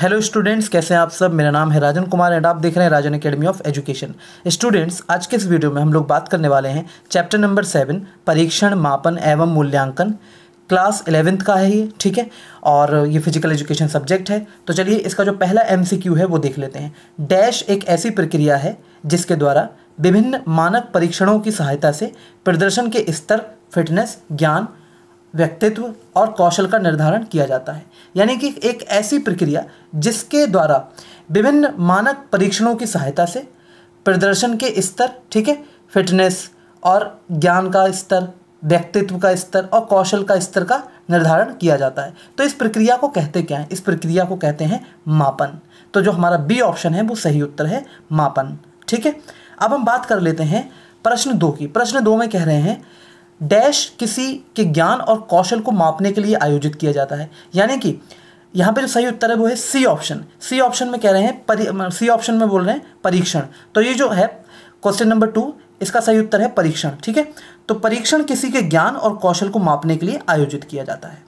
hello students कैसे हैं आप सब मेरा नाम है राजन कुमार एंड आप देख रहे हैं Rajan academy of education students आज के इस वीडियो में हम लोग बात करने वाले हैं चैप्टर नंबर सेवन परीक्षण मापन एवं मूल्यांकन क्लास इलेवेंथ का है ये ठीक है और ये फिजिकल एजुकेशन सब्जेक्ट है तो चलिए इसका जो पहला एम है वो देख लेते हैं डैश एक ऐसी प्रक्रिया है जिसके द्वारा विभिन्न मानक परीक्षणों की सहायता से प्रदर्शन के स्तर फिटनेस ज्ञान व्यक्तित्व और कौशल का निर्धारण किया जाता है यानी कि एक ऐसी प्रक्रिया जिसके द्वारा विभिन्न मानक परीक्षणों की सहायता से प्रदर्शन के स्तर ठीक है फिटनेस और ज्ञान का स्तर व्यक्तित्व का स्तर और कौशल का स्तर का निर्धारण किया जाता है तो इस प्रक्रिया को कहते क्या है इस प्रक्रिया को कहते हैं मापन तो जो हमारा बी ऑप्शन है वो सही उत्तर है मापन ठीक है अब हम बात कर लेते हैं प्रश्न दो की प्रश्न दो में कह रहे हैं डैश किसी के ज्ञान और कौशल को मापने के लिए आयोजित किया जाता है यानी कि यहाँ पे जो सही उत्तर है वो है सी ऑप्शन सी ऑप्शन में कह रहे हैं सी ऑप्शन में बोल रहे हैं परीक्षण तो ये जो है क्वेश्चन नंबर टू इसका सही उत्तर है परीक्षण ठीक है तो परीक्षण किसी के ज्ञान और कौशल को मापने के लिए आयोजित किया जाता है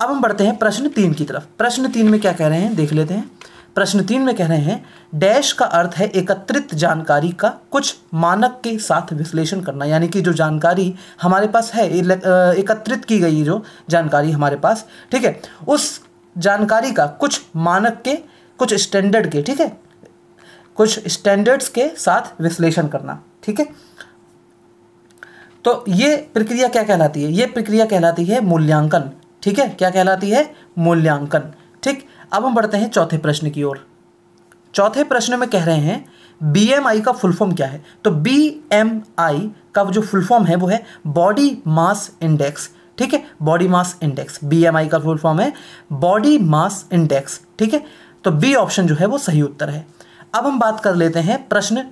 अब हम बढ़ते हैं प्रश्न तीन की तरफ प्रश्न तीन में क्या कह रहे हैं देख लेते हैं प्रश्न तीन में कह रहे हैं डैश का अर्थ है एकत्रित जानकारी का कुछ मानक के साथ विश्लेषण करना यानी कि जो जानकारी हमारे पास है एकत्रित की गई जो जानकारी हमारे पास ठीक है उस जानकारी का कुछ मानक के कुछ स्टैंडर्ड के ठीक है कुछ स्टैंडर्ड्स के साथ विश्लेषण करना ठीक है तो ये प्रक्रिया क्या कहलाती है ये प्रक्रिया कहलाती है मूल्यांकन ठीक है क्या कहलाती है मूल्यांकन अब हम बढ़ते हैं चौथे प्रश्न की ओर चौथे प्रश्न में कह रहे हैं बी का फुल फॉर्म क्या है तो बी का जो फुल फॉर्म है वो है बॉडी मास इंडेक्स ठीक है बॉडी मास इंडेक्स बी का फुल फॉर्म है बॉडी मास इंडेक्स ठीक है तो बी ऑप्शन जो है वो सही उत्तर है अब हम बात कर लेते हैं प्रश्न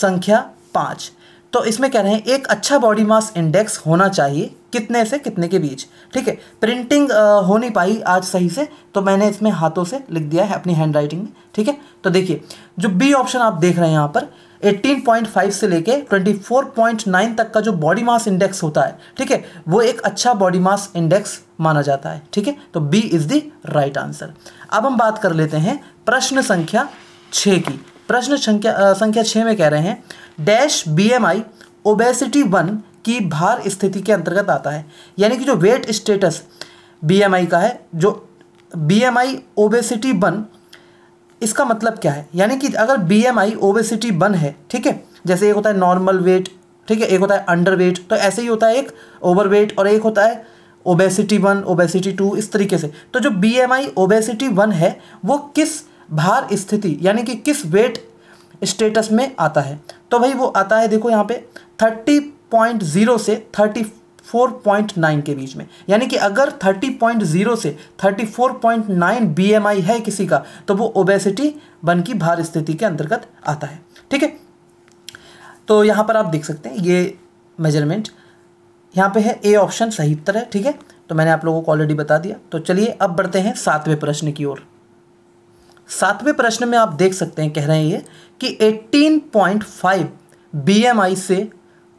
संख्या पांच तो इसमें कह रहे हैं एक अच्छा बॉडी मास इंडेक्स होना चाहिए कितने से कितने के बीच ठीक है प्रिंटिंग हो नहीं पाई आज सही से तो मैंने इसमें हाथों से लिख दिया है अपनी हैंड राइटिंग में ठीक है तो देखिए जो बी ऑप्शन आप देख रहे हैं यहाँ पर 18.5 से लेके 24.9 तक का जो बॉडी मास इंडेक्स होता है ठीक है वो एक अच्छा बॉडी मास इंडेक्स माना जाता है ठीक है तो B is the right answer अब हम बात कर लेते हैं प्रश्न संख्या छः की प्रश्न संख्या संख्या छः में कह रहे हैं dash B M I obesity one की भार स्थिति के अंतर्गत आता है यानी कि जो weight status B M I का है जो B M I obesity one इसका मतलब क्या है यानी कि अगर B M I obesity one है ठीक है जैसे एक होता है नॉर्मल वेट ठीक है एक होता है अंडर वेट तो ऐसे ही होता है एक ओवर वेट और एक होता है ओबेसिटी वन ओबेसिटी टू इस तरीके से तो जो B M I obesity one है वो किस भार स्थिति यानी कि किस वेट स्टेटस में आता है तो भाई वो आता है देखो यहाँ पे 30.0 से 34.9 के बीच में यानी कि अगर 30.0 से 34.9 बीएमआई है किसी का तो वो ओबेसिटी बन की भार स्थिति के अंतर्गत आता है ठीक है तो यहाँ पर आप देख सकते हैं ये मेजरमेंट यहाँ पे है ए ऑप्शन सही उत्तर है ठीक है तो मैंने आप लोगों को ऑलरेडी बता दिया तो चलिए अब बढ़ते हैं सातवें प्रश्न की ओर सातवें प्रश्न में आप देख सकते हैं कह रहे हैं ये कि 18.5 बीएमआई से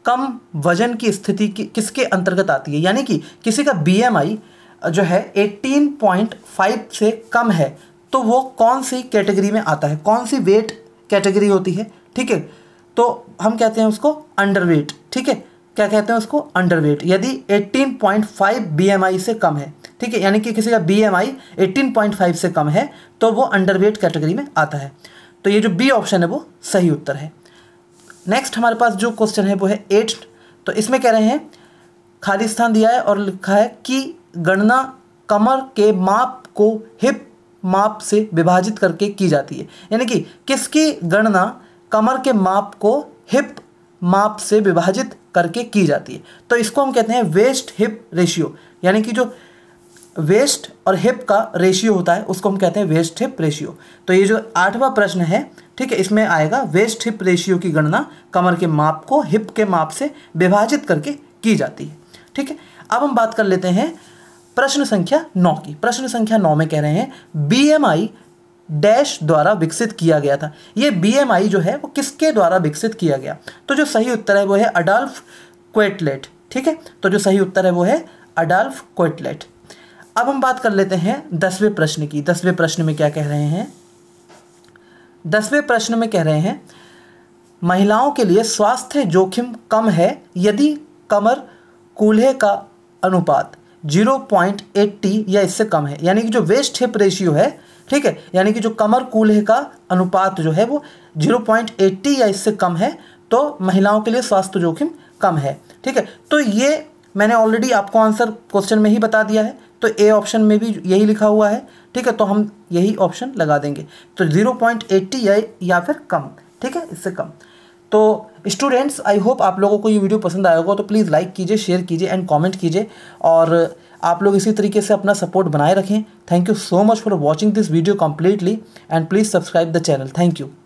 कम वजन की स्थिति कि, किसके अंतर्गत आती है यानी कि किसी का बीएमआई जो है 18.5 से कम है तो वो कौन सी कैटेगरी में आता है कौन सी वेट कैटेगरी होती है ठीक है तो हम कहते हैं उसको अंडरवेट ठीक है क्या कहते हैं उसको अंडरवेट यदि 18.5 बीएमआई से कम है ठीक है यानी कि किसी का B M I eighteen point five से कम है तो वो अंडरवेट कैटेगरी में आता है तो ये जो बी ऑप्शन है वो सही उत्तर है नेक्स्ट हमारे पास जो क्वेश्चन है वो है एट तो इसमें कह रहे हैं खाली स्थान दिया है और लिखा है कि गणना कमर के माप को हिप माप से विभाजित करके की जाती है यानी कि किसकी गणना कमर के माप को हिप माप से विभाजित करके की जाती है तो इसको हम कहते हैं वेस्ट हिप रेशियो यानी कि जो वेस्ट और हिप का रेशियो होता है उसको हम कहते हैं वेस्ट हिप रेशियो तो ये जो आठवां प्रश्न है ठीक है इसमें आएगा वेस्ट हिप रेशियो की गणना कमर के माप को हिप के माप से विभाजित करके की जाती है ठीक है अब हम बात कर लेते हैं प्रश्न संख्या नौ की प्रश्न संख्या नौ में कह रहे हैं बी डैश द्वारा विकसित किया गया था ये बी जो है वो किसके द्वारा विकसित किया गया तो जो सही उत्तर है वो है अडाल्फ क्वेटलेट ठीक है तो जो सही उत्तर है वो है अडाल्फ क्वेटलेट अब हम बात कर लेते हैं दसवें प्रश्न की दसवें प्रश्न में क्या कह रहे हैं दसवें प्रश्न में कह रहे हैं महिलाओं के लिए स्वास्थ्य जोखिम कम है यदि कमर कूल्हे का अनुपात 0.80 या इससे कम है यानी कि जो वेस्ट हिप रेशियो है ठीक है यानी कि जो कमर कूल्हे का अनुपात जो है वो 0.80 या इससे कम है तो महिलाओं के लिए स्वास्थ्य जोखिम कम है ठीक है तो ये मैंने ऑलरेडी आपको आंसर क्वेश्चन में ही बता दिया है तो ए ऑप्शन में भी यही लिखा हुआ है ठीक है तो हम यही ऑप्शन लगा देंगे तो जीरो एट्टी या या फिर कम ठीक है इससे कम तो स्टूडेंट्स आई होप आप लोगों को ये वीडियो पसंद आया होगा तो प्लीज़ लाइक कीजिए शेयर कीजिए एंड कमेंट कीजिए और आप लोग इसी तरीके से अपना सपोर्ट बनाए रखें thank you so much for watching this video completely and please subscribe the channel thank you